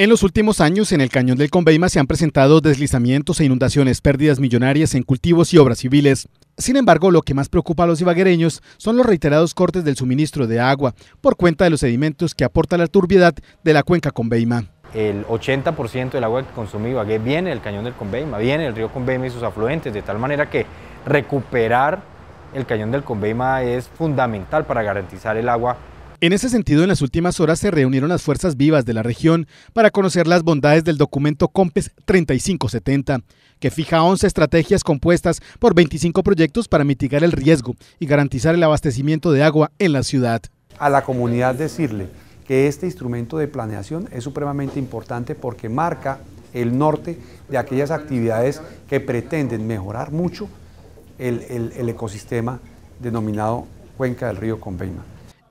En los últimos años, en el cañón del Conveima se han presentado deslizamientos e inundaciones, pérdidas millonarias en cultivos y obras civiles. Sin embargo, lo que más preocupa a los ibaguereños son los reiterados cortes del suministro de agua por cuenta de los sedimentos que aporta la turbiedad de la cuenca Conveima. El 80% del agua que consume Ibagué viene del cañón del Conveima, viene del río Conveima y sus afluentes, de tal manera que recuperar el cañón del Conveima es fundamental para garantizar el agua en ese sentido, en las últimas horas se reunieron las fuerzas vivas de la región para conocer las bondades del documento COMPES 3570, que fija 11 estrategias compuestas por 25 proyectos para mitigar el riesgo y garantizar el abastecimiento de agua en la ciudad. A la comunidad decirle que este instrumento de planeación es supremamente importante porque marca el norte de aquellas actividades que pretenden mejorar mucho el, ecosistema denominado Cuenca del Río Conveima.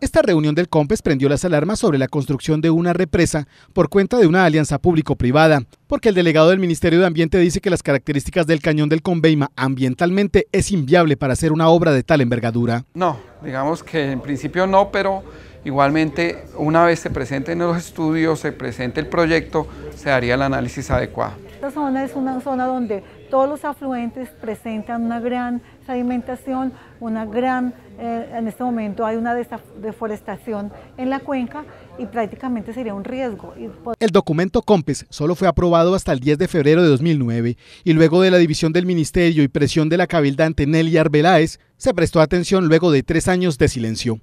Esta reunión del COMPES prendió las alarmas sobre la construcción de una represa por cuenta de una alianza público-privada, porque el delegado del Ministerio de Ambiente dice que las características del cañón del Conveima ambientalmente es inviable para hacer una obra de tal envergadura. No, digamos que en principio no, pero igualmente una vez se presenten los estudios, se presente el proyecto, se haría el análisis adecuado. Esta zona es una zona donde todos los afluentes presentan una gran sedimentación, una gran, eh, en este momento hay una deforestación en la cuenca y prácticamente sería un riesgo. El documento COMPES solo fue aprobado hasta el 10 de febrero de 2009 y luego de la división del Ministerio y presión de la cabildante Nelly Arbeláez, se prestó atención luego de tres años de silencio.